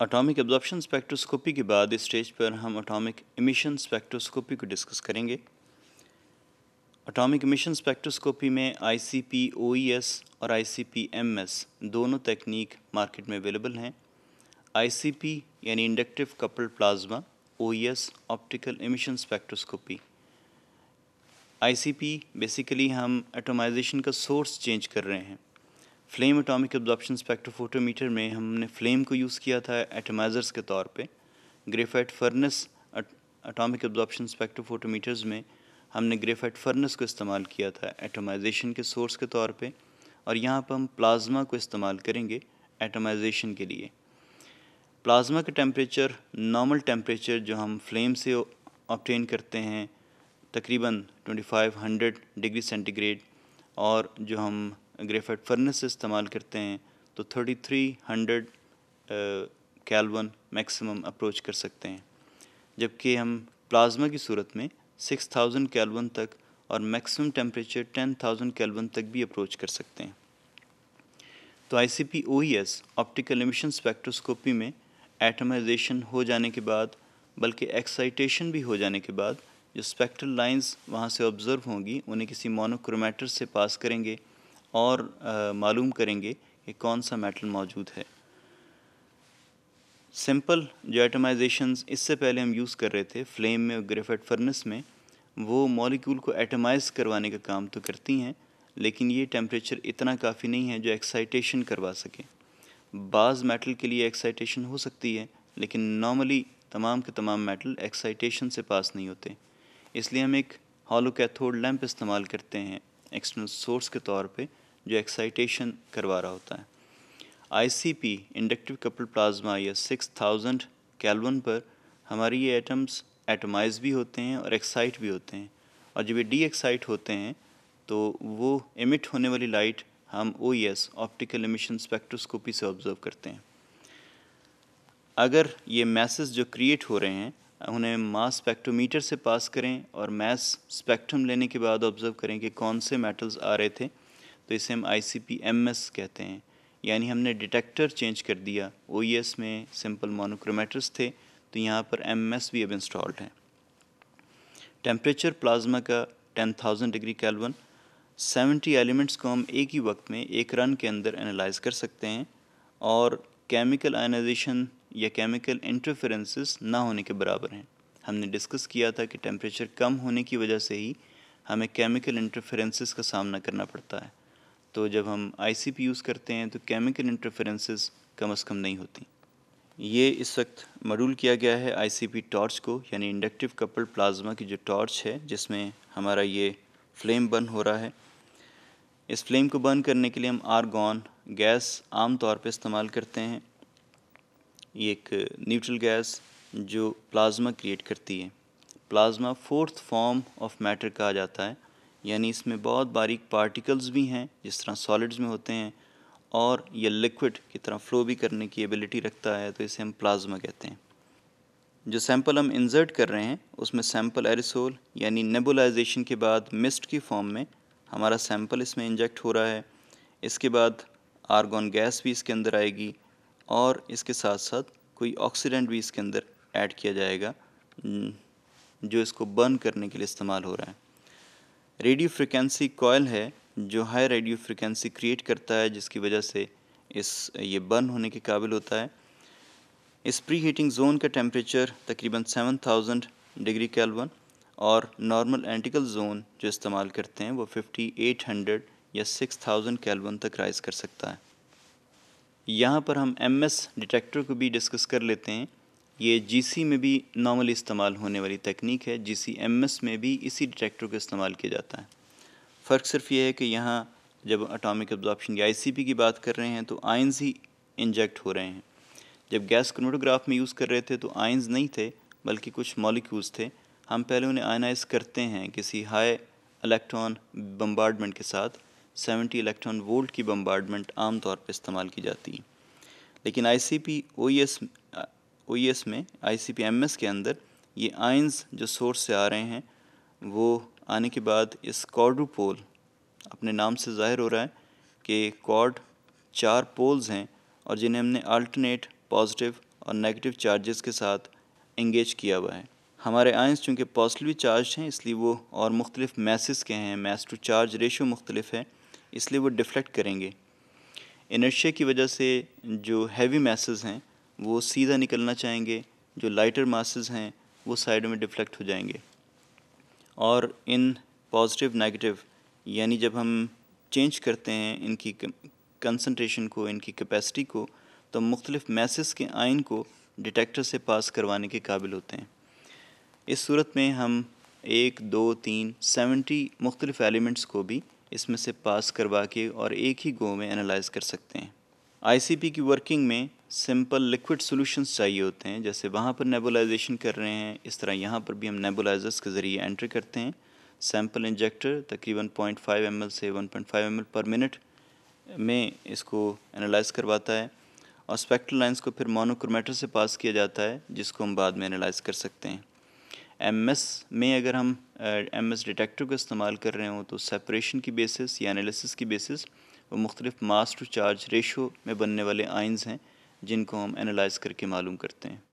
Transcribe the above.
atomic absorption spectroscopy के बाद इस स्टेज पर हम अटोमिक इमिशन स्पेक्ट्रोस्कोपी को डिस्कस करेंगे अटोमिक इमिशन स्पेक्ट्रोस्कोपी में I C P O E S और I C P M S दोनों तकनीक मार्केट में अवेलेबल हैं आई सी पी यानी inductive couple plasma O E S optical emission spectroscopy I C P basically हम atomization का source change कर रहे हैं फ्लेम एटॉमिक एब्जॉर्प्शन स्पेक्ट्रोफोटोमीटर में हमने फ्लेम को यूज़ किया था एटमाइज़र्स के तौर पे graphite furnace atomic absorption spectrophotometers में हमने ग्रेफाइट फर्नेस को इस्तेमाल किया था एटमाइजेशन के सोर्स के तौर पे और यहाँ पर हम प्लाज्मा को इस्तेमाल करेंगे एटमाइजेशन के लिए प्लाज्मा का टेम्परेचर नॉर्मल टेम्परेचर जो हम फ्लेम से ऑप्टेन करते हैं तकरीबन 2500 डिग्री सेंटीग्रेड और जो हम ग्रेफाइट फर्नेस इस्तेमाल करते हैं तो 3300 कैलवन मैक्सिमम अप्रोच कर सकते हैं जबकि हम प्लाज्मा की सूरत में 6000 कैलवन तक और मैक्सिमम टेम्परेचर 10000 कैलवन तक भी अप्रोच कर सकते हैं तो I C P O E S optical emission spectroscopy में एटमाइजेशन हो जाने के बाद बल्कि एक्साइटेशन भी हो जाने के बाद जो स्पेक्ट्रल लाइंस वहाँ से ऑब्जर्व होंगी उन्हें किसी मोनोक्रोमेटर से पास करेंगे और मालूम करेंगे कि कौन सा मेटल मौजूद है सिंपल जो एटमाइजेशन इससे पहले हम यूज़ कर रहे थे फ्लेम में और ग्रेफाइट फर्नेस में वो मॉलिक्यूल को एटमाइज़ करवाने का काम तो करती हैं लेकिन ये टेम्परेचर इतना काफ़ी नहीं है जो एक्साइटेशन करवा सके बाज़ मेटल के लिए एक्साइटेशन हो सकती है लेकिन नॉर्मली तमाम के तमाम मेटल एक्साइटेशन से पास नहीं होते इसलिए हम एक हॉलो कैथोड लैंप इस्तेमाल करते हैं एक्सटर्नल सोर्स के तौर पर जो एक्साइटेशन करवा रहा होता है आईसीपी इंडक्टिव कपल प्लाज्मा या सिक्स थाउजेंड कैलवन पर हमारी ये एटम्स एटमाइज भी होते हैं और एक्साइट भी होते हैं और जब ये डी एक्साइट होते हैं तो वो इमिट होने वाली लाइट हम O S optical emission spectroscopy से ऑब्ज़र्व करते हैं अगर ये मैसेज जो क्रिएट हो रहे हैं उन्हें मास स्पेक्ट्रोमीटर से पास करें और मैस स्पेक्ट्रम लेने के बाद ऑब्ज़र्व करें कि कौन से मेटल्स आ रहे थे तो इसे हम I C P M S कहते हैं यानी हमने डिटेक्टर चेंज कर दिया ओ ई एस में सिंपल मोनोक्रोमेटर्स थे तो यहाँ पर एम एस भी अब इंस्टॉल्ड हैं टेम्परेचर प्लाज्मा का ten thousand degree kelvin seventy elements को हम एक ही वक्त में एक रन के अंदर एनालाइज कर सकते हैं और केमिकल आयनाइजेशन या केमिकल इंटरफेरेंसेस ना होने के बराबर हैं हमने डिस्कस किया था कि टेम्परेचर कम होने की वजह से ही हमें केमिकल इंटरफेरेंसेस का सामना करना पड़ता है तो जब हम आई यूज़ करते हैं तो केमिकल इंटरफेरेंसेस कम अज़ कम नहीं होती ये इस वक्त मडूल किया गया है आईसीपी टॉर्च को यानी इंडक्टिव कपल प्लाज्मा की जो टॉर्च है जिसमें हमारा ये फ्लेम बर्न हो रहा है इस फ्लेम को बर्न करने के लिए हम आर्गन गैस आम तौर पर इस्तेमाल करते हैं ये एक न्यूट्रल गैस जो प्लाज्मा क्रिएट करती है plasma fourth form of matter कहा जाता है यानी इसमें बहुत बारीक पार्टिकल्स भी हैं जिस तरह सॉलिड्स में होते हैं और ये लिक्विड की तरह फ्लो भी करने की एबिलिटी रखता है तो इसे हम प्लाज्मा कहते हैं जो सैंपल हम इंसर्ट कर रहे हैं उसमें सैंपल एरिसोल यानी नेबुलाइजेशन के बाद मिस्ट की फॉर्म में हमारा सैंपल इसमें इंजेक्ट हो रहा है इसके बाद आर्गोन गैस भी इसके अंदर आएगी और इसके साथ साथ कोई ऑक्सीडेंट भी इसके अंदर ऐड किया जाएगा जो इसको बर्न करने के लिए इस्तेमाल हो रहा है रेडियो फ्रिक्वेंसी कॉयल है जो हाई रेडियो फ्रिक्वेंसी क्रिएट करता है जिसकी वजह से इस ये बर्न होने के काबिल होता है इस प्री हीटिंग जोन का टेम्परेचर तकरीबन 7000 डिग्री कैलवन और नॉर्मल एंटिकल जोन जो इस्तेमाल करते हैं वो 5800 या 6000 कैलवन तक राइज कर सकता है यहाँ पर हम एम एस डिटेक्टर को भी डिस्कस कर लेते हैं ये जीसी में भी नॉर्मल इस्तेमाल होने वाली तकनीक है जीसी एमएस में भी इसी डिटेक्टर का इस्तेमाल किया जाता है फ़र्क सिर्फ ये है कि यहाँ जब अटोमिक एब्जॉर्प्शन या आईसीपी की बात कर रहे हैं तो आइंस ही इंजेक्ट हो रहे हैं जब गैस क्रोनोटोग्राफ में यूज़ कर रहे थे तो आइंस नहीं थे बल्कि कुछ मॉलिक्यूल्स थे हम पहले उन्हें आयनाइज करते हैं किसी हाई इलेक्ट्रॉन बम्बार्डमेंट के साथ 70 इलेक्ट्रॉन वोल्ट की बम्बार्डमेंट आम तौर पर इस्तेमाल की जाती है लेकिन आईसीपी ओईएस ओ e में आई सी के अंदर ये आइंस जो सोर्स से आ रहे हैं वो आने के बाद इस पोल अपने नाम से ज़ाहिर हो रहा है कि कॉर्ड चार पोल्स हैं और जिन्हें हमने अल्टरनेट पॉजिटिव और नेगेटिव चार्जेस के साथ इंगेज किया हुआ है हमारे आइंस चूँकि पॉजिटिव चार्ज हैं इसलिए वो और मुख्तलिफ मैसेस के हैं मैस टू चार्ज रेशो मुख्तलिफ है इसलिए वो डिफ्लेक्ट करेंगे इनर्शिया की वजह से जो हैवी मैसेज हैं वो सीधा निकलना चाहेंगे जो लाइटर मासेस हैं वो साइड में डिफ्लेक्ट हो जाएंगे और इन पॉजिटिव नेगेटिव यानी जब हम चेंज करते हैं इनकी कंसनट्रेशन को इनकी कैपेसिटी को तो मुख्तलिफ मैसेस के आइन को डिटेक्टर से पास करवाने के काबिल होते हैं इस सूरत में हम एक दो तीन सेवेंटी मुख्तलिफ एलिमेंट्स को भी इसमें से पास करवा के और एक ही गो में एनालाइज कर सकते हैं आईसीपी की वर्किंग में सिंपल लिक्विड सॉल्यूशंस चाहिए होते हैं जैसे वहाँ पर नेबुलाइजेशन कर रहे हैं इस तरह यहाँ पर भी हम नेबुलाइजर्स के ज़रिए एंट्री करते हैं सैम्पल इंजेक्टर तकरीबन 0.5 ml से 1.5 ml पर मिनट में इसको एनालाइज करवाता है और स्पेक्ट्रल लाइंस को फिर मोनोक्रोमेटर से पास किया जाता है जिसको हम बाद में एनालाइज कर सकते हैं एम में अगर हम एम एस डिटेक्टर का इस्तेमाल कर रहे हों तो सेपरेशन की बेसिस या एनालिसिस की बेसिस वो मुख्तलिफ मास टू चार्ज रेशो में बनने वाले आइंस हैं जिनको हम एनालाइज करके मालूम करते हैं